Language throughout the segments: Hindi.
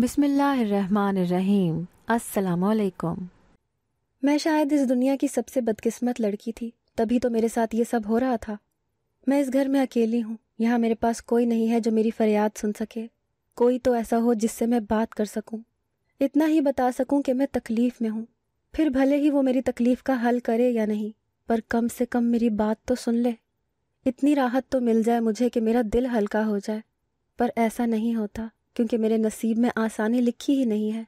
बिसमीम् असलकुम मैं शायद इस दुनिया की सबसे बदकिस्मत लड़की थी तभी तो मेरे साथ ये सब हो रहा था मैं इस घर में अकेली हूँ यहाँ मेरे पास कोई नहीं है जो मेरी फरियाद सुन सके कोई तो ऐसा हो जिससे मैं बात कर सकूँ इतना ही बता सकूँ कि मैं तकलीफ़ में हूँ फिर भले ही वो मेरी तकलीफ़ का हल करे या नहीं पर कम से कम मेरी बात तो सुन ले इतनी राहत तो मिल जाए मुझे कि मेरा दिल हल्का हो जाए पर ऐसा नहीं होता क्योंकि मेरे नसीब में आसानी लिखी ही नहीं है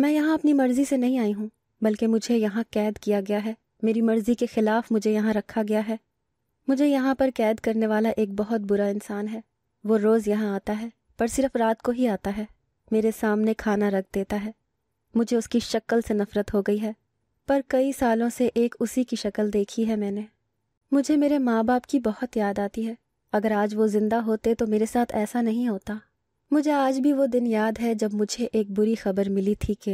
मैं यहाँ अपनी मर्जी से नहीं आई हूँ बल्कि मुझे यहाँ कैद किया गया है मेरी मर्जी के खिलाफ मुझे यहाँ रखा गया है मुझे यहाँ पर कैद करने वाला एक बहुत बुरा इंसान है वो रोज़ यहाँ आता है पर सिर्फ रात को ही आता है मेरे सामने खाना रख देता है मुझे उसकी शक्ल से नफरत हो गई है पर कई सालों से एक उसी की शक्ल देखी है मैंने मुझे मेरे माँ बाप की बहुत याद आती है अगर आज वो जिंदा होते तो मेरे साथ ऐसा नहीं होता मुझे आज भी वो दिन याद है जब मुझे एक बुरी खबर मिली थी कि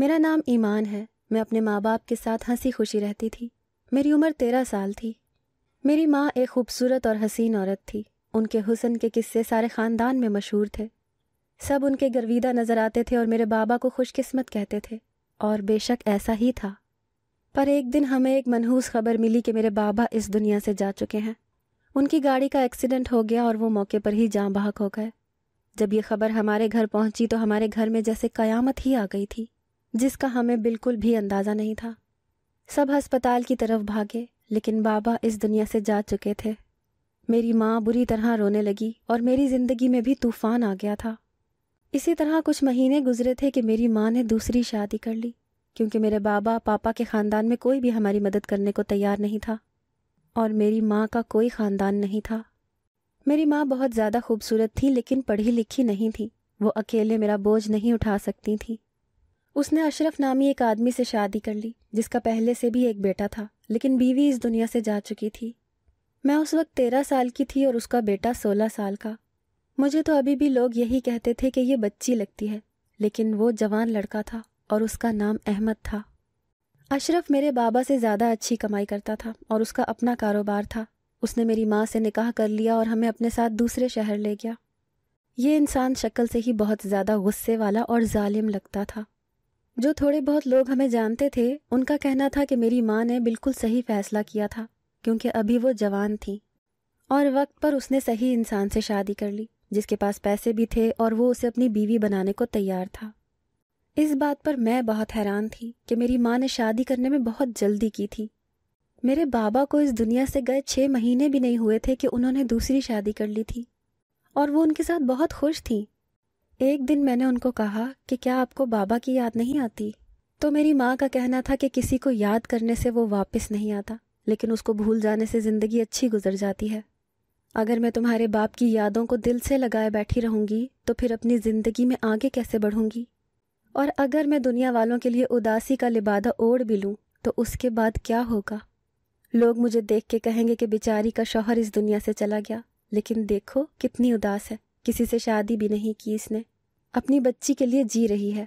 मेरा नाम ईमान है मैं अपने माँ बाप के साथ हंसी खुशी रहती थी मेरी उम्र तेरह साल थी मेरी माँ एक खूबसूरत और हसीन औरत थी उनके हुसन के किस्से सारे ख़ानदान में मशहूर थे सब उनके गर्विदा नज़र आते थे और मेरे बाबा को खुशकिस्मत कहते थे और बेशक ऐसा ही था पर एक दिन हमें एक मनहूस खबर मिली कि मेरे बाबा इस दुनिया से जा चुके हैं उनकी गाड़ी का एक्सीडेंट हो गया और वो मौके पर ही जाँ बहक हो गए जब ये खबर हमारे घर पहुंची तो हमारे घर में जैसे कयामत ही आ गई थी जिसका हमें बिल्कुल भी अंदाज़ा नहीं था सब अस्पताल की तरफ भागे लेकिन बाबा इस दुनिया से जा चुके थे मेरी माँ बुरी तरह रोने लगी और मेरी ज़िंदगी में भी तूफान आ गया था इसी तरह कुछ महीने गुजरे थे कि मेरी माँ ने दूसरी शादी कर ली क्योंकि मेरे बाबा पापा के ख़ानदान में कोई भी हमारी मदद करने को तैयार नहीं था और मेरी माँ का कोई ख़ानदान नहीं था मेरी माँ बहुत ज़्यादा खूबसूरत थी लेकिन पढ़ी लिखी नहीं थी वो अकेले मेरा बोझ नहीं उठा सकती थी उसने अशरफ नामी एक आदमी से शादी कर ली जिसका पहले से भी एक बेटा था लेकिन बीवी इस दुनिया से जा चुकी थी मैं उस वक्त तेरह साल की थी और उसका बेटा सोलह साल का मुझे तो अभी भी लोग यही कहते थे कि ये बच्ची लगती है लेकिन वो जवान लड़का था और उसका नाम अहमद था अशरफ मेरे बाबा से ज़्यादा अच्छी कमाई करता था और उसका अपना कारोबार था उसने मेरी माँ से निकाह कर लिया और हमें अपने साथ दूसरे शहर ले गया ये इंसान शक्ल से ही बहुत ज़्यादा गुस्से वाला और ालिम लगता था जो थोड़े बहुत लोग हमें जानते थे उनका कहना था कि मेरी माँ ने बिल्कुल सही फैसला किया था क्योंकि अभी वो जवान थी और वक्त पर उसने सही इंसान से शादी कर ली जिसके पास पैसे भी थे और वो उसे अपनी बीवी बनाने को तैयार था इस बात पर मैं बहुत हैरान थी कि मेरी माँ ने शादी करने में बहुत जल्दी की थी मेरे बाबा को इस दुनिया से गए छः महीने भी नहीं हुए थे कि उन्होंने दूसरी शादी कर ली थी और वो उनके साथ बहुत खुश थी एक दिन मैंने उनको कहा कि क्या आपको बाबा की याद नहीं आती तो मेरी माँ का कहना था कि किसी को याद करने से वो वापस नहीं आता लेकिन उसको भूल जाने से ज़िंदगी अच्छी गुजर जाती है अगर मैं तुम्हारे बाप की यादों को दिल से लगाए बैठी रहूंगी तो फिर अपनी ज़िंदगी में आगे कैसे बढ़ूंगी और अगर मैं दुनिया वालों के लिए उदासी का लिबादा ओढ़ भी लूँ तो उसके बाद क्या होगा लोग मुझे देख के कहेंगे कि बेचारी का शौहर इस दुनिया से चला गया लेकिन देखो कितनी उदास है किसी से शादी भी नहीं की इसने अपनी बच्ची के लिए जी रही है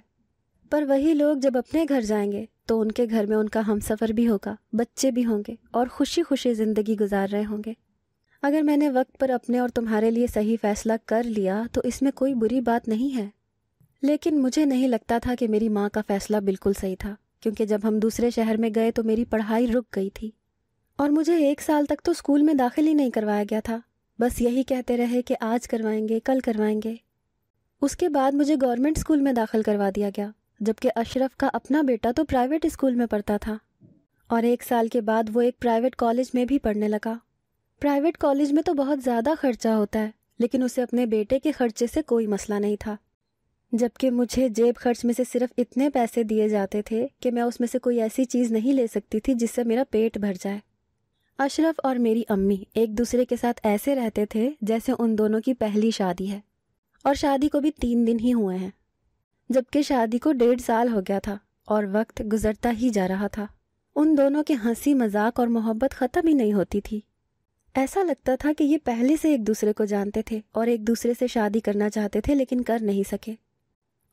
पर वही लोग जब अपने घर जाएंगे तो उनके घर में उनका हम सफ़र भी होगा बच्चे भी होंगे और खुशी खुशी ज़िंदगी गुजार रहे होंगे अगर मैंने वक्त पर अपने और तुम्हारे लिए सही फैसला कर लिया तो इसमें कोई बुरी बात नहीं है लेकिन मुझे नहीं लगता था कि मेरी माँ का फैसला बिल्कुल सही था क्योंकि जब हम दूसरे शहर में गए तो मेरी पढ़ाई रुक गई थी और मुझे एक साल तक तो स्कूल में दाखिल ही नहीं करवाया गया था बस यही कहते रहे कि आज करवाएंगे कल करवाएंगे उसके बाद मुझे गवर्नमेंट स्कूल में दाखिल करवा दिया गया जबकि अशरफ का अपना बेटा तो प्राइवेट स्कूल में पढ़ता था और एक साल के बाद वो एक प्राइवेट कॉलेज में भी पढ़ने लगा प्राइवेट कॉलेज में तो बहुत ज़्यादा खर्चा होता है लेकिन उसे अपने बेटे के खर्चे से कोई मसला नहीं था जबकि मुझे जेब खर्च में से सिर्फ इतने पैसे दिए जाते थे कि मैं उसमें से कोई ऐसी चीज़ नहीं ले सकती थी जिससे मेरा पेट भर जाए अशरफ और मेरी अम्मी एक दूसरे के साथ ऐसे रहते थे जैसे उन दोनों की पहली शादी है और शादी को भी तीन दिन ही हुए हैं जबकि शादी को डेढ़ साल हो गया था और वक्त गुजरता ही जा रहा था उन दोनों के हंसी मजाक और मोहब्बत ख़त्म ही नहीं होती थी ऐसा लगता था कि ये पहले से एक दूसरे को जानते थे और एक दूसरे से शादी करना चाहते थे लेकिन कर नहीं सके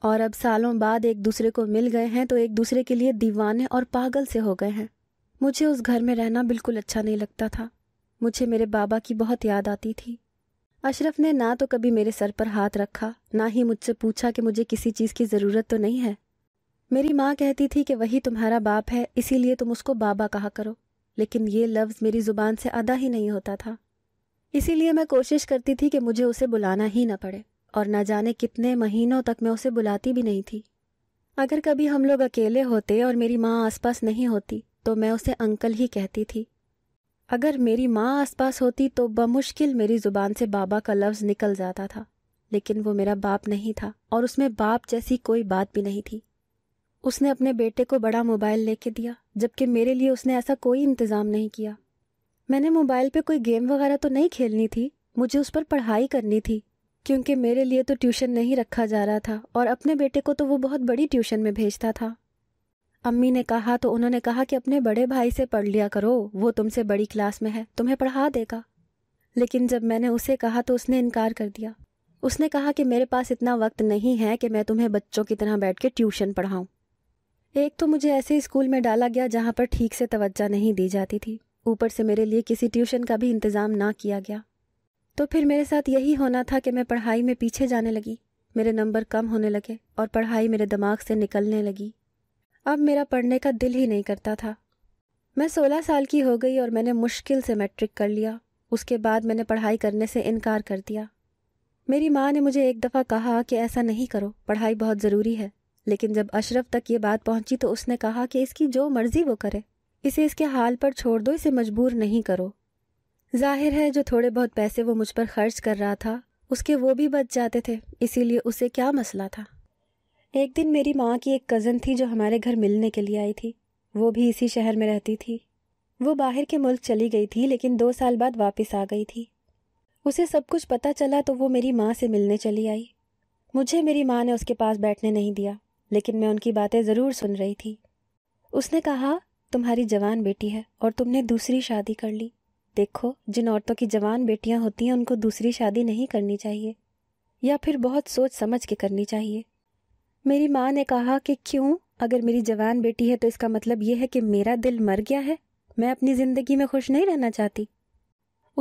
और अब सालों बाद एक दूसरे को मिल गए हैं तो एक दूसरे के लिए दीवाने और पागल से हो गए हैं मुझे उस घर में रहना बिल्कुल अच्छा नहीं लगता था मुझे मेरे बाबा की बहुत याद आती थी अशरफ ने ना तो कभी मेरे सर पर हाथ रखा ना ही मुझसे पूछा कि मुझे किसी चीज़ की ज़रूरत तो नहीं है मेरी माँ कहती थी कि वही तुम्हारा बाप है इसीलिए तुम उसको बाबा कहा करो लेकिन ये लफ्ज़ मेरी ज़ुबान से अदा ही नहीं होता था इसीलिए मैं कोशिश करती थी कि मुझे उसे बुलाना ही ना पड़े और ना जाने कितने महीनों तक मैं उसे बुलाती भी नहीं थी अगर कभी हम लोग अकेले होते और मेरी माँ आसपास नहीं होती तो मैं उसे अंकल ही कहती थी अगर मेरी माँ आसपास होती तो बमुश्किल मेरी ज़ुबान से बाबा का लफ्ज़ निकल जाता था लेकिन वो मेरा बाप नहीं था और उसमें बाप जैसी कोई बात भी नहीं थी उसने अपने बेटे को बड़ा मोबाइल लेके दिया जबकि मेरे लिए उसने ऐसा कोई इंतज़ाम नहीं किया मैंने मोबाइल पे कोई गेम वगैरह तो नहीं खेलनी थी मुझे उस पर पढ़ाई करनी थी क्योंकि मेरे लिए तो ट्यूशन नहीं रखा जा रहा था और अपने बेटे को तो वो बहुत बड़ी ट्यूशन में भेजता था अम्मी ने कहा तो उन्होंने कहा कि अपने बड़े भाई से पढ़ लिया करो वो तुमसे बड़ी क्लास में है तुम्हें पढ़ा देगा लेकिन जब मैंने उसे कहा तो उसने इनकार कर दिया उसने कहा कि मेरे पास इतना वक्त नहीं है कि मैं तुम्हें बच्चों की तरह बैठ के ट्यूशन पढ़ाऊँ एक तो मुझे ऐसे स्कूल में डाला गया जहाँ पर ठीक से तवज्जा नहीं दी जाती थी ऊपर से मेरे लिए किसी ट्यूशन का भी इंतज़ाम ना किया गया तो फिर मेरे साथ यही होना था कि मैं पढ़ाई में पीछे जाने लगी मेरे नंबर कम होने लगे और पढ़ाई मेरे दिमाग से निकलने लगी अब मेरा पढ़ने का दिल ही नहीं करता था मैं सोलह साल की हो गई और मैंने मुश्किल से मैट्रिक कर लिया उसके बाद मैंने पढ़ाई करने से इनकार कर दिया मेरी माँ ने मुझे एक दफ़ा कहा कि ऐसा नहीं करो पढ़ाई बहुत ज़रूरी है लेकिन जब अशरफ तक ये बात पहुँची तो उसने कहा कि इसकी जो मर्जी वो करे इसे इसके हाल पर छोड़ दो इसे मजबूर नहीं करो जाहिर है जो थोड़े बहुत पैसे वो मुझ पर खर्च कर रहा था उसके वो भी बच जाते थे इसीलिए उसे क्या मसला था एक दिन मेरी माँ की एक कज़न थी जो हमारे घर मिलने के लिए आई थी वो भी इसी शहर में रहती थी वो बाहर के मुल्क चली गई थी लेकिन दो साल बाद वापस आ गई थी उसे सब कुछ पता चला तो वो मेरी माँ से मिलने चली आई मुझे मेरी माँ ने उसके पास बैठने नहीं दिया लेकिन मैं उनकी बातें ज़रूर सुन रही थी उसने कहा तुम्हारी जवान बेटी है और तुमने दूसरी शादी कर ली देखो जिन औरतों की जवान बेटियाँ होती हैं उनको दूसरी शादी नहीं करनी चाहिए या फिर बहुत सोच समझ के करनी चाहिए मेरी माँ ने कहा कि क्यों अगर मेरी जवान बेटी है तो इसका मतलब यह है कि मेरा दिल मर गया है मैं अपनी ज़िंदगी में खुश नहीं रहना चाहती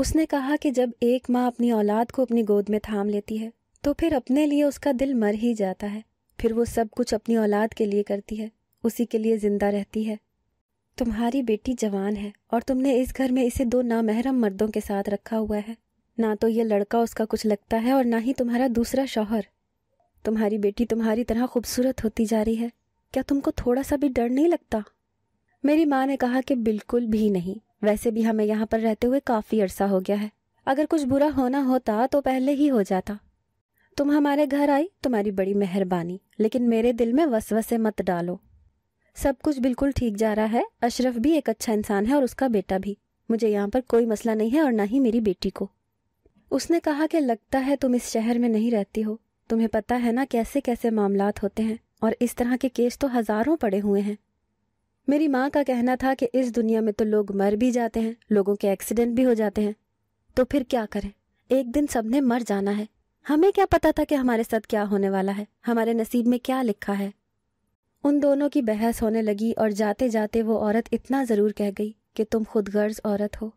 उसने कहा कि जब एक माँ अपनी औलाद को अपनी गोद में थाम लेती है तो फिर अपने लिए उसका दिल मर ही जाता है फिर वो सब कुछ अपनी औलाद के लिए करती है उसी के लिए जिंदा रहती है तुम्हारी बेटी जवान है और तुमने इस घर में इसे दो नामहरम मर्दों के साथ रखा हुआ है ना तो ये लड़का उसका कुछ लगता है और ना ही तुम्हारा दूसरा शौहर तुम्हारी बेटी तुम्हारी तरह खूबसूरत होती जा रही है क्या तुमको थोड़ा सा भी डर नहीं लगता मेरी माँ ने कहा कि बिल्कुल भी नहीं वैसे भी हमें यहाँ पर रहते हुए काफ़ी अरसा हो गया है अगर कुछ बुरा होना होता तो पहले ही हो जाता तुम हमारे घर आई तुम्हारी बड़ी मेहरबानी लेकिन मेरे दिल में वसवसे मत डालो सब कुछ बिल्कुल ठीक जा रहा है अशरफ भी एक अच्छा इंसान है और उसका बेटा भी मुझे यहाँ पर कोई मसला नहीं है और ना ही मेरी बेटी को उसने कहा कि लगता है तुम इस शहर में नहीं रहती हो तुम्हें पता है ना कैसे कैसे मामलात होते हैं और इस तरह के केस तो हज़ारों पड़े हुए हैं मेरी माँ का कहना था कि इस दुनिया में तो लोग मर भी जाते हैं लोगों के एक्सीडेंट भी हो जाते हैं तो फिर क्या करें एक दिन सबने मर जाना है हमें क्या पता था कि हमारे साथ क्या होने वाला है हमारे नसीब में क्या लिखा है उन दोनों की बहस होने लगी और जाते जाते वो औरत इतना ज़रूर कह गई कि तुम खुद गर्ज औरत हो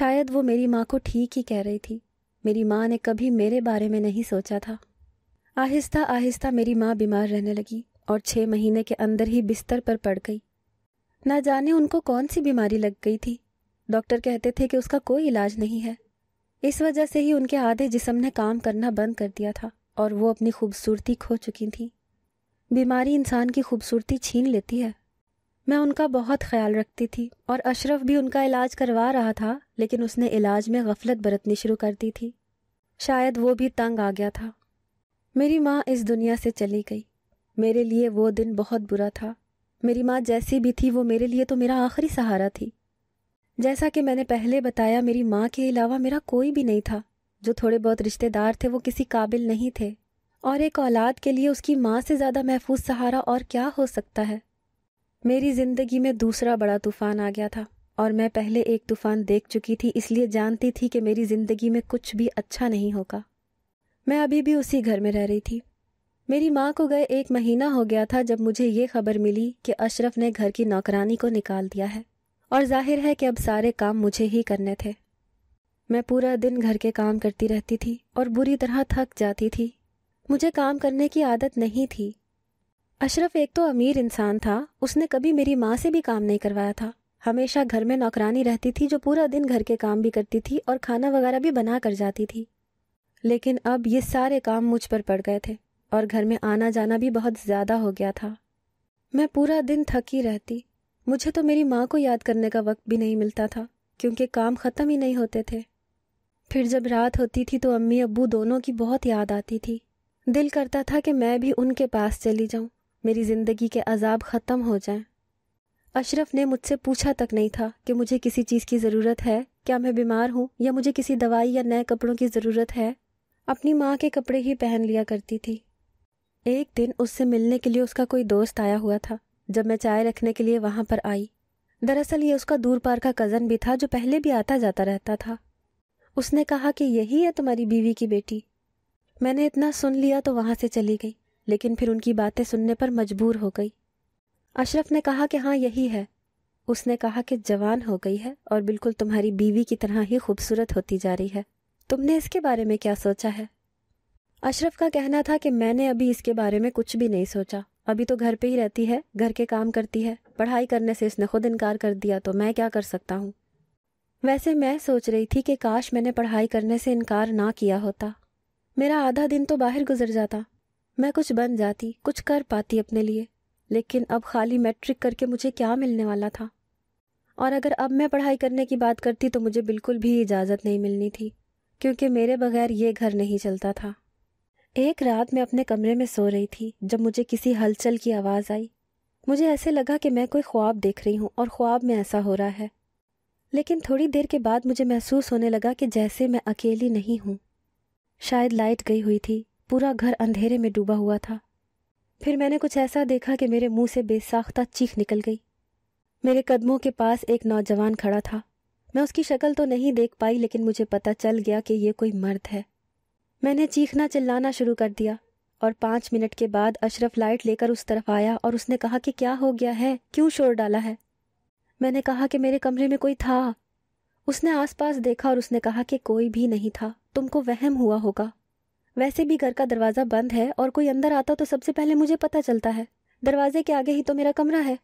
शायद वो मेरी माँ को ठीक ही कह रही थी मेरी माँ ने कभी मेरे बारे में नहीं सोचा था आहिस्ता आहिस्ता मेरी माँ बीमार रहने लगी और छः महीने के अंदर ही बिस्तर पर पड़ गई ना जाने उनको कौन सी बीमारी लग गई थी डॉक्टर कहते थे कि उसका कोई इलाज नहीं है इस वजह से ही उनके आधे जिसम ने काम करना बंद कर दिया था और वो अपनी खूबसूरती खो चुकी थी बीमारी इंसान की खूबसूरती छीन लेती है मैं उनका बहुत ख्याल रखती थी और अशरफ भी उनका इलाज करवा रहा था लेकिन उसने इलाज में गफलत बरतनी शुरू कर दी थी शायद वो भी तंग आ गया था मेरी माँ इस दुनिया से चली गई मेरे लिए वो दिन बहुत बुरा था मेरी माँ जैसी भी थी वो मेरे लिए तो मेरा आखिरी सहारा थी जैसा कि मैंने पहले बताया मेरी माँ के अलावा मेरा कोई भी नहीं था जो थोड़े बहुत रिश्तेदार थे वो किसी काबिल नहीं थे और एक औलाद के लिए उसकी माँ से ज़्यादा महफूज सहारा और क्या हो सकता है मेरी ज़िंदगी में दूसरा बड़ा तूफ़ान आ गया था और मैं पहले एक तूफ़ान देख चुकी थी इसलिए जानती थी कि मेरी ज़िंदगी में कुछ भी अच्छा नहीं होगा मैं अभी भी उसी घर में रह रही थी मेरी माँ को गए एक महीना हो गया था जब मुझे ये खबर मिली कि अशरफ ने घर की नौकरानी को निकाल दिया है और जाहिर है कि अब सारे काम मुझे ही करने थे मैं पूरा दिन घर के काम करती रहती थी और बुरी तरह थक जाती थी मुझे काम करने की आदत नहीं थी अशरफ एक तो अमीर इंसान था उसने कभी मेरी माँ से भी काम नहीं करवाया था हमेशा घर में नौकरानी रहती थी जो पूरा दिन घर के काम भी करती थी और खाना वगैरह भी बना कर जाती थी लेकिन अब ये सारे काम मुझ पर पड़ गए थे और घर में आना जाना भी बहुत ज्यादा हो गया था मैं पूरा दिन थकी रहती मुझे तो मेरी माँ को याद करने का वक्त भी नहीं मिलता था क्योंकि काम खत्म ही नहीं होते थे फिर जब रात होती थी तो अम्मी अब्बू दोनों की बहुत याद आती थी दिल करता था कि मैं भी उनके पास चली जाऊं मेरी ज़िंदगी के अजाब ख़त्म हो जाएं। अशरफ ने मुझसे पूछा तक नहीं था कि मुझे किसी चीज़ की ज़रूरत है क्या मैं बीमार हूँ या मुझे किसी दवाई या नए कपड़ों की ज़रूरत है अपनी माँ के कपड़े ही पहन लिया करती थी एक दिन उससे मिलने के लिए उसका कोई दोस्त आया हुआ था जब मैं चाय रखने के लिए वहाँ पर आई दरअसल ये उसका दूर पार का कज़न भी था जो पहले भी आता जाता रहता था उसने कहा कि यही है तुम्हारी बीवी की बेटी मैंने इतना सुन लिया तो वहाँ से चली गई लेकिन फिर उनकी बातें सुनने पर मजबूर हो गई अशरफ ने कहा कि हाँ यही है उसने कहा कि जवान हो गई है और बिल्कुल तुम्हारी बीवी की तरह ही खूबसूरत होती जा रही है तुमने इसके बारे में क्या सोचा है अशरफ का कहना था कि मैंने अभी इसके बारे में कुछ भी नहीं सोचा अभी तो घर पे ही रहती है घर के काम करती है पढ़ाई करने से इसने खुद इनकार कर दिया तो मैं क्या कर सकता हूँ वैसे मैं सोच रही थी कि काश मैंने पढ़ाई करने से इनकार ना किया होता मेरा आधा दिन तो बाहर गुजर जाता मैं कुछ बन जाती कुछ कर पाती अपने लिए लेकिन अब खाली मैट्रिक करके मुझे क्या मिलने वाला था और अगर अब मैं पढ़ाई करने की बात करती तो मुझे बिल्कुल भी इजाज़त नहीं मिलनी थी क्योंकि मेरे बगैर ये घर नहीं चलता था एक रात मैं अपने कमरे में सो रही थी जब मुझे किसी हलचल की आवाज़ आई मुझे ऐसे लगा कि मैं कोई ख्वाब देख रही हूँ और ख्वाब में ऐसा हो रहा है लेकिन थोड़ी देर के बाद मुझे महसूस होने लगा कि जैसे मैं अकेली नहीं हूँ शायद लाइट गई हुई थी पूरा घर अंधेरे में डूबा हुआ था फिर मैंने कुछ ऐसा देखा कि मेरे मुंह से बेसाख्ता चीख निकल गई मेरे कदमों के पास एक नौजवान खड़ा था मैं उसकी शक्ल तो नहीं देख पाई लेकिन मुझे पता चल गया कि ये कोई मर्द है मैंने चीखना चिल्लाना शुरू कर दिया और पांच मिनट के बाद अशरफ लाइट लेकर उस तरफ आया और उसने कहा कि क्या हो गया है क्यों शोर डाला है मैंने कहा कि मेरे कमरे में कोई था उसने आसपास देखा और उसने कहा कि कोई भी नहीं था तुमको वहम हुआ होगा वैसे भी घर का दरवाज़ा बंद है और कोई अंदर आता तो सबसे पहले मुझे पता चलता है दरवाजे के आगे ही तो मेरा कमरा है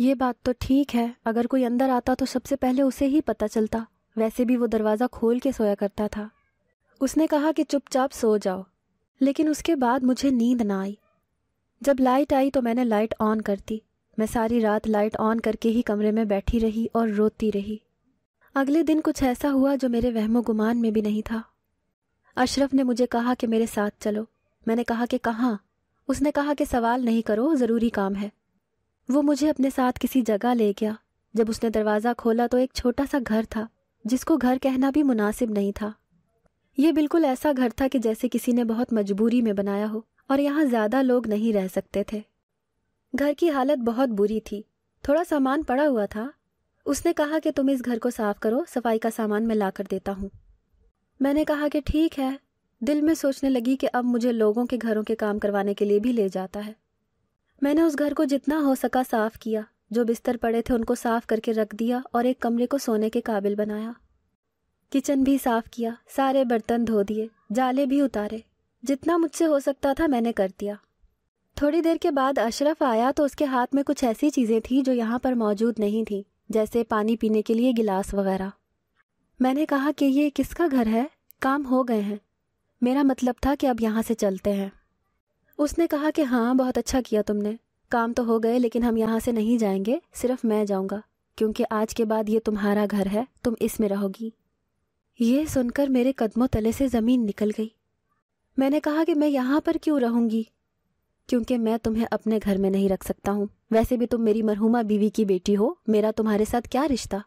ये बात तो ठीक है अगर कोई अंदर आता तो सबसे पहले उसे ही पता चलता वैसे भी वो दरवाज़ा खोल के सोया करता था उसने कहा कि चुपचाप सो जाओ लेकिन उसके बाद मुझे नींद ना आई जब लाइट आई तो मैंने लाइट ऑन कर दी मैं सारी रात लाइट ऑन करके ही कमरे में बैठी रही और रोती रही अगले दिन कुछ ऐसा हुआ जो मेरे वहमो गुमान में भी नहीं था अशरफ ने मुझे कहा कि मेरे साथ चलो मैंने कहा कि कहाँ उसने कहा कि सवाल नहीं करो ज़रूरी काम है वो मुझे अपने साथ किसी जगह ले गया जब उसने दरवाज़ा खोला तो एक छोटा सा घर था जिसको घर कहना भी मुनासिब नहीं था ये बिल्कुल ऐसा घर था कि जैसे किसी ने बहुत मजबूरी में बनाया हो और यहाँ ज़्यादा लोग नहीं रह सकते थे घर की हालत बहुत बुरी थी थोड़ा सामान पड़ा हुआ था उसने कहा कि तुम इस घर को साफ करो सफाई का सामान मैं ला कर देता हूँ मैंने कहा कि ठीक है दिल में सोचने लगी कि अब मुझे लोगों के घरों के काम करवाने के लिए भी ले जाता है मैंने उस घर को जितना हो सका साफ किया जो बिस्तर पड़े थे उनको साफ करके रख दिया और एक कमरे को सोने के काबिल बनाया किचन भी साफ किया सारे बर्तन धो दिए जाले भी उतारे जितना मुझसे हो सकता था मैंने कर दिया थोड़ी देर के बाद अशरफ आया तो उसके हाथ में कुछ ऐसी चीज़ें थी जो यहाँ पर मौजूद नहीं थी जैसे पानी पीने के लिए गिलास वगैरह मैंने कहा कि ये किसका घर है काम हो गए हैं मेरा मतलब था कि अब यहाँ से चलते हैं उसने कहा कि हाँ बहुत अच्छा किया तुमने काम तो हो गए लेकिन हम यहाँ से नहीं जाएंगे सिर्फ मैं जाऊँगा क्योंकि आज के बाद ये तुम्हारा घर है तुम इसमें रहोगी ये सुनकर मेरे कदमों तले से ज़मीन निकल गई मैंने कहा कि मैं यहाँ पर क्यों रहूंगी क्योंकि मैं तुम्हें अपने घर में नहीं रख सकता हूँ वैसे भी तुम मेरी मरहुमा बीवी की बेटी हो मेरा तुम्हारे साथ क्या रिश्ता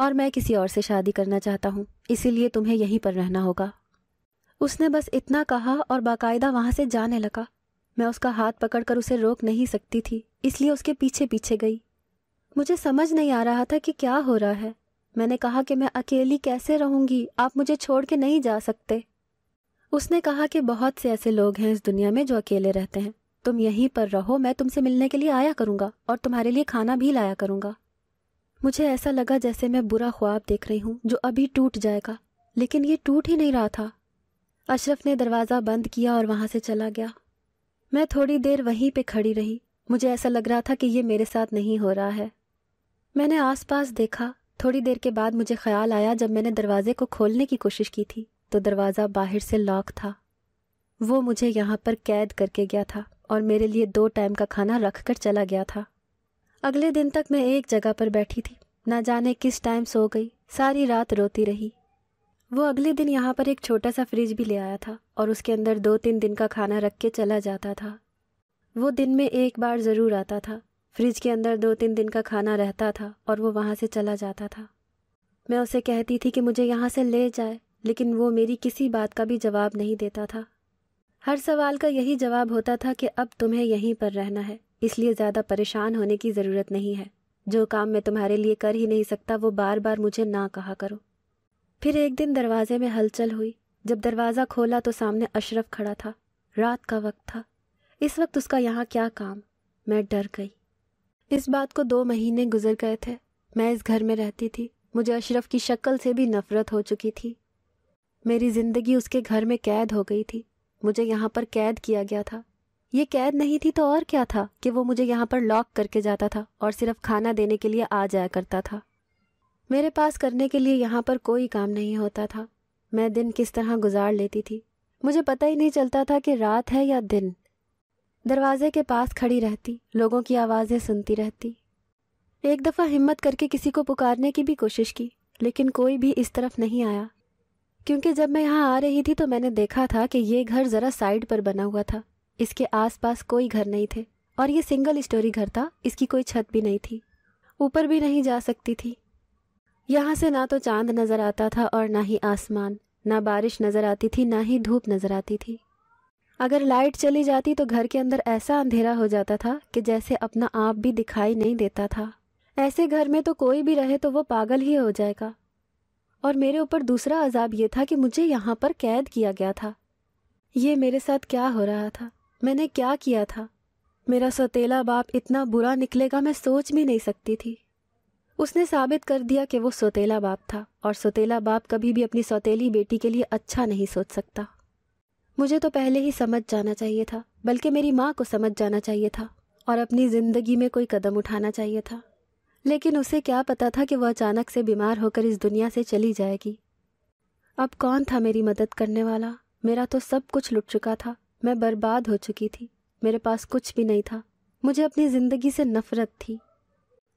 और मैं किसी और से शादी करना चाहता हूँ इसीलिए तुम्हें यहीं पर रहना होगा उसने बस इतना कहा और बाकायदा वहां से जाने लगा मैं उसका हाथ पकड़कर उसे रोक नहीं सकती थी इसलिए उसके पीछे पीछे गई मुझे समझ नहीं आ रहा था कि क्या हो रहा है मैंने कहा कि मैं अकेली कैसे रहूंगी आप मुझे छोड़ के नहीं जा सकते उसने कहा कि बहुत से ऐसे लोग हैं इस दुनिया में जो अकेले रहते हैं तुम यहीं पर रहो मैं तुमसे मिलने के लिए आया करूंगा और तुम्हारे लिए खाना भी लाया करूंगा मुझे ऐसा लगा जैसे मैं बुरा ख्वाब देख रही हूँ जो अभी टूट जाएगा लेकिन ये टूट ही नहीं रहा था अशरफ ने दरवाज़ा बंद किया और वहां से चला गया मैं थोड़ी देर वहीं पे खड़ी रही मुझे ऐसा लग रहा था कि ये मेरे साथ नहीं हो रहा है मैंने आसपास देखा थोड़ी देर के बाद मुझे ख्याल आया जब मैंने दरवाजे को खोलने की कोशिश की थी तो दरवाज़ा बाहर से लॉक था वो मुझे यहाँ पर कैद करके गया था और मेरे लिए दो टाइम का खाना रख कर चला गया था अगले दिन तक मैं एक जगह पर बैठी थी ना जाने किस टाइम सो गई सारी रात रोती रही वो अगले दिन यहाँ पर एक छोटा सा फ्रिज भी ले आया था और उसके अंदर दो तीन दिन का खाना रख के चला जाता था वो दिन में एक बार ज़रूर आता था फ्रिज के अंदर दो तीन दिन का खाना रहता था और वो वहाँ से चला जाता था मैं उसे कहती थी कि मुझे यहाँ से ले जाए लेकिन वो मेरी किसी बात का भी जवाब नहीं देता था हर सवाल का यही जवाब होता था कि अब तुम्हें यहीं पर रहना है इसलिए ज़्यादा परेशान होने की ज़रूरत नहीं है जो काम मैं तुम्हारे लिए कर ही नहीं सकता वो बार बार मुझे ना कहा करो फिर एक दिन दरवाजे में हलचल हुई जब दरवाज़ा खोला तो सामने अशरफ खड़ा था रात का वक्त था इस वक्त उसका यहाँ क्या काम मैं डर गई इस बात को दो महीने गुजर गए थे मैं इस घर में रहती थी मुझे अशरफ की शक्ल से भी नफरत हो चुकी थी मेरी ज़िंदगी उसके घर में कैद हो गई थी मुझे यहाँ पर कैद किया गया था ये कैद नहीं थी तो और क्या था कि वो मुझे यहाँ पर लॉक करके जाता था और सिर्फ खाना देने के लिए आ जाया करता था मेरे पास करने के लिए यहाँ पर कोई काम नहीं होता था मैं दिन किस तरह गुजार लेती थी मुझे पता ही नहीं चलता था कि रात है या दिन दरवाजे के पास खड़ी रहती लोगों की आवाज़ें सुनती रहती एक दफ़ा हिम्मत करके किसी को पुकारने की भी कोशिश की लेकिन कोई भी इस तरफ नहीं आया क्योंकि जब मैं यहाँ आ रही थी तो मैंने देखा था कि ये घर ज़रा साइड पर बना हुआ था इसके आसपास कोई घर नहीं थे और ये सिंगल स्टोरी घर था इसकी कोई छत भी नहीं थी ऊपर भी नहीं जा सकती थी यहाँ से ना तो चांद नज़र आता था और ना ही आसमान ना बारिश नज़र आती थी ना ही धूप नज़र आती थी अगर लाइट चली जाती तो घर के अंदर ऐसा अंधेरा हो जाता था कि जैसे अपना आप भी दिखाई नहीं देता था ऐसे घर में तो कोई भी रहे तो वो पागल ही हो जाएगा और मेरे ऊपर दूसरा अजाब ये था कि मुझे यहाँ पर कैद किया गया था ये मेरे साथ क्या हो रहा था मैंने क्या किया था मेरा सौतेला बाप इतना बुरा निकलेगा मैं सोच भी नहीं सकती थी उसने साबित कर दिया कि वो सौतेला बाप था और सौतेला बाप कभी भी अपनी सौतेली बेटी के लिए अच्छा नहीं सोच सकता मुझे तो पहले ही समझ जाना चाहिए था बल्कि मेरी माँ को समझ जाना चाहिए था और अपनी ज़िंदगी में कोई कदम उठाना चाहिए था लेकिन उसे क्या पता था कि वह अचानक से बीमार होकर इस दुनिया से चली जाएगी अब कौन था मेरी मदद करने वाला मेरा तो सब कुछ लुट चुका था मैं बर्बाद हो चुकी थी मेरे पास कुछ भी नहीं था मुझे अपनी ज़िंदगी से नफरत थी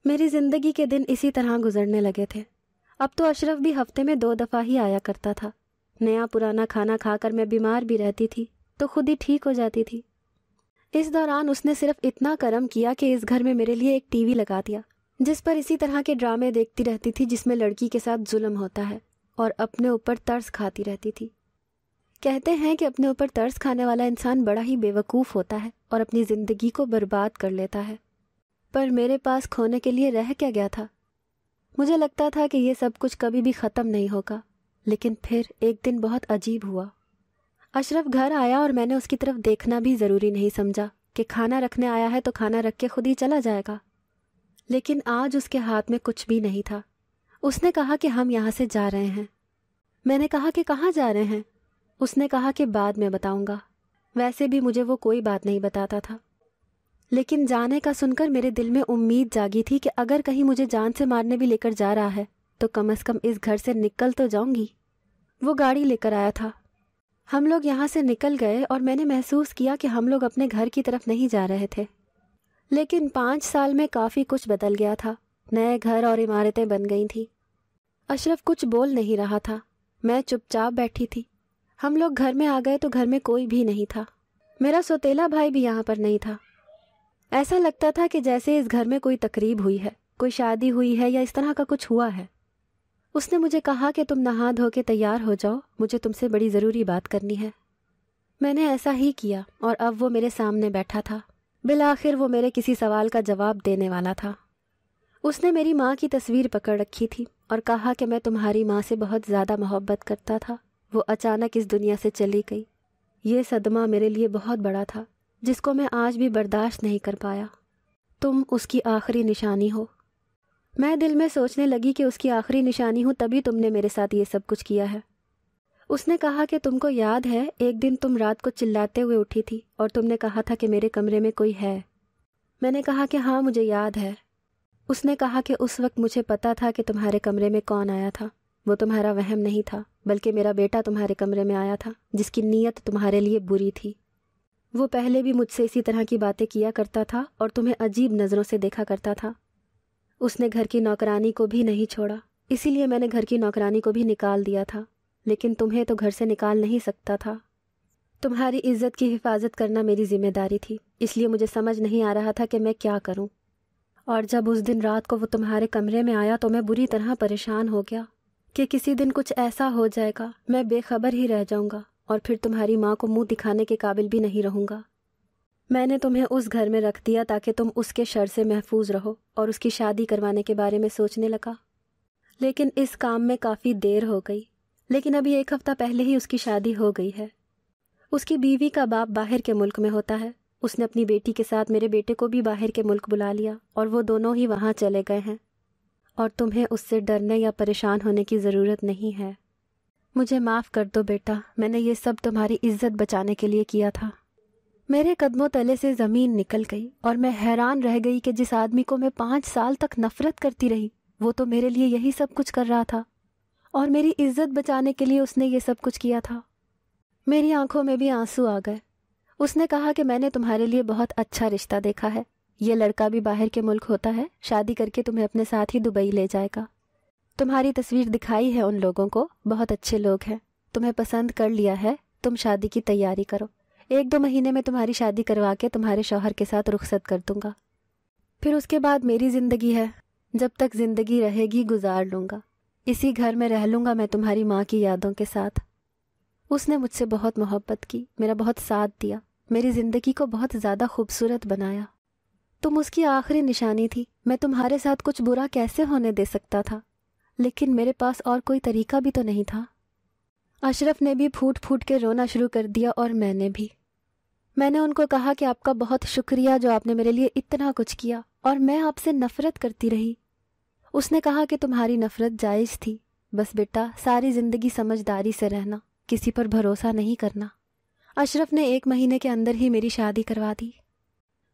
मेरी ज़िंदगी के दिन इसी तरह गुजरने लगे थे अब तो अशरफ भी हफ्ते में दो दफ़ा ही आया करता था नया पुराना खाना खाकर मैं बीमार भी रहती थी तो खुद ही ठीक हो जाती थी इस दौरान उसने सिर्फ इतना कर्म किया कि इस घर में मेरे लिए एक टीवी लगा दिया जिस पर इसी तरह के ड्रामे देखती रहती थी जिसमें लड़की के साथ जुल्म होता है और अपने ऊपर तर्स खाती रहती थी कहते हैं कि अपने ऊपर तर्स खाने वाला इंसान बड़ा ही बेवकूफ़ होता है और अपनी ज़िंदगी को बर्बाद कर लेता है पर मेरे पास खोने के लिए रह क्या गया था मुझे लगता था कि यह सब कुछ कभी भी ख़त्म नहीं होगा लेकिन फिर एक दिन बहुत अजीब हुआ अशरफ घर आया और मैंने उसकी तरफ देखना भी ज़रूरी नहीं समझा कि खाना रखने आया है तो खाना रख के खुद ही चला जाएगा लेकिन आज उसके हाथ में कुछ भी नहीं था उसने कहा कि हम यहाँ से जा रहे हैं मैंने कहा कि कहाँ जा रहे हैं उसने कहा कि बाद में बताऊंगा वैसे भी मुझे वो कोई बात नहीं बताता था लेकिन जाने का सुनकर मेरे दिल में उम्मीद जागी थी कि अगर कहीं मुझे जान से मारने भी लेकर जा रहा है तो कम अज कम इस घर से निकल तो जाऊंगी वो गाड़ी लेकर आया था हम लोग यहाँ से निकल गए और मैंने महसूस किया कि हम लोग अपने घर की तरफ नहीं जा रहे थे लेकिन पाँच साल में काफ़ी कुछ बदल गया था नए घर और इमारतें बन गई थीं अशरफ कुछ बोल नहीं रहा था मैं चुपचाप बैठी थी हम लोग घर में आ गए तो घर में कोई भी नहीं था मेरा सोतेला भाई भी यहाँ पर नहीं था ऐसा लगता था कि जैसे इस घर में कोई तकरीब हुई है कोई शादी हुई है या इस तरह का कुछ हुआ है उसने मुझे कहा कि तुम नहा धो के तैयार हो जाओ मुझे तुमसे बड़ी ज़रूरी बात करनी है मैंने ऐसा ही किया और अब वो मेरे सामने बैठा था बिल आखिर वो मेरे किसी सवाल का जवाब देने वाला था उसने मेरी माँ की तस्वीर पकड़ रखी थी और कहा कि मैं तुम्हारी माँ से बहुत ज़्यादा मोहब्बत करता था वो अचानक इस दुनिया से चली गई ये सदमा मेरे लिए बहुत बड़ा था जिसको मैं आज भी बर्दाश्त नहीं कर पाया तुम उसकी आखिरी निशानी हो मैं दिल में सोचने लगी कि उसकी आखिरी निशानी हूँ तभी तुमने मेरे साथ ये सब कुछ किया है उसने कहा कि तुमको याद है एक दिन तुम रात को चिल्लाते हुए उठी थी और तुमने कहा था कि मेरे कमरे में कोई है मैंने कहा कि हाँ मुझे याद है उसने कहा कि उस वक्त मुझे पता था कि तुम्हारे कमरे में कौन आया था वो तुम्हारा वहम नहीं था बल्कि मेरा बेटा तुम्हारे कमरे में आया था जिसकी नीयत तुम्हारे लिए बुरी थी वो पहले भी मुझसे इसी तरह की बातें किया करता था और तुम्हें अजीब नज़रों से देखा करता था उसने घर की नौकरानी को भी नहीं छोड़ा इसीलिए मैंने घर की नौकरानी को भी निकाल दिया था लेकिन तुम्हें तो घर से निकाल नहीं सकता था तुम्हारी इज्जत की हिफाजत करना मेरी जिम्मेदारी थी इसलिए मुझे समझ नहीं आ रहा था कि मैं क्या करूं। और जब उस दिन रात को वो तुम्हारे कमरे में आया तो मैं बुरी तरह परेशान हो गया कि किसी दिन कुछ ऐसा हो जाएगा मैं बेखबर ही रह जाऊंगा और फिर तुम्हारी माँ को मुंह दिखाने के काबिल भी नहीं रहूंगा मैंने तुम्हें उस घर में रख दिया ताकि तुम उसके शर से महफूज रहो और उसकी शादी करवाने के बारे में सोचने लगा लेकिन इस काम में काफ़ी देर हो गई लेकिन अभी एक हफ्ता पहले ही उसकी शादी हो गई है उसकी बीवी का बाप बाहर के मुल्क में होता है उसने अपनी बेटी के साथ मेरे बेटे को भी बाहर के मुल्क बुला लिया और वो दोनों ही वहाँ चले गए हैं और तुम्हें उससे डरने या परेशान होने की ज़रूरत नहीं है मुझे माफ़ कर दो बेटा मैंने ये सब तुम्हारी इज्जत बचाने के लिए किया था मेरे कदमों तले से ज़मीन निकल गई और मैं हैरान रह गई कि जिस आदमी को मैं पाँच साल तक नफरत करती रही वो तो मेरे लिए यही सब कुछ कर रहा था और मेरी इज्जत बचाने के लिए उसने ये सब कुछ किया था मेरी आंखों में भी आंसू आ गए उसने कहा कि मैंने तुम्हारे लिए बहुत अच्छा रिश्ता देखा है ये लड़का भी बाहर के मुल्क होता है शादी करके तुम्हें अपने साथ ही दुबई ले जाएगा तुम्हारी तस्वीर दिखाई है उन लोगों को बहुत अच्छे लोग हैं तुम्हें पसंद कर लिया है तुम शादी की तैयारी करो एक दो महीने में तुम्हारी शादी करवा के तुम्हारे शौहर के साथ रुखसत कर दूंगा फिर उसके बाद मेरी जिंदगी है जब तक जिंदगी रहेगी गुजार लूंगा इसी घर में रह लूंगा मैं तुम्हारी माँ की यादों के साथ उसने मुझसे बहुत मोहब्बत की मेरा बहुत साथ दिया मेरी जिंदगी को बहुत ज़्यादा खूबसूरत बनाया तुम उसकी आखिरी निशानी थी मैं तुम्हारे साथ कुछ बुरा कैसे होने दे सकता था लेकिन मेरे पास और कोई तरीका भी तो नहीं था अशरफ ने भी फूट फूट के रोना शुरू कर दिया और मैंने भी मैंने उनको कहा कि आपका बहुत शुक्रिया जो आपने मेरे लिए इतना कुछ किया और मैं आपसे नफरत करती रही उसने कहा कि तुम्हारी नफरत जायज़ थी बस बेटा सारी ज़िंदगी समझदारी से रहना किसी पर भरोसा नहीं करना अशरफ ने एक महीने के अंदर ही मेरी शादी करवा दी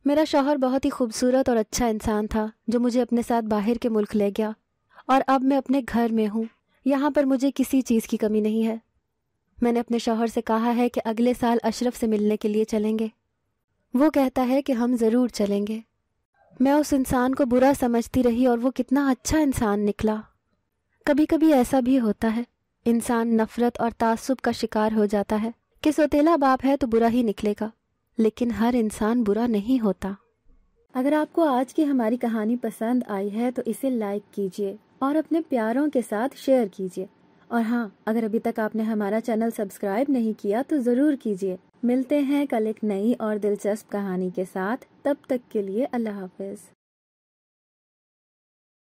मेरा शौहर बहुत ही खूबसूरत और अच्छा इंसान था जो मुझे अपने साथ बाहर के मुल्क ले गया और अब मैं अपने घर में हूँ यहाँ पर मुझे किसी चीज़ की कमी नहीं है मैंने अपने शोहर से कहा है कि अगले साल अशरफ से मिलने के लिए चलेंगे वो कहता है कि हम ज़रूर चलेंगे मैं उस इंसान को बुरा समझती रही और वो कितना अच्छा इंसान निकला कभी कभी ऐसा भी होता है इंसान नफरत और तासुब का शिकार हो जाता है कि सोतेला बाप है तो बुरा ही निकलेगा लेकिन हर इंसान बुरा नहीं होता अगर आपको आज की हमारी कहानी पसंद आई है तो इसे लाइक कीजिए और अपने प्यारों के साथ शेयर कीजिए और हाँ अगर अभी तक आपने हमारा चैनल सब्सक्राइब नहीं किया तो ज़रूर कीजिए मिलते हैं कल एक नई और दिलचस्प कहानी के साथ तब तक के लिए अल्लाह हाफिज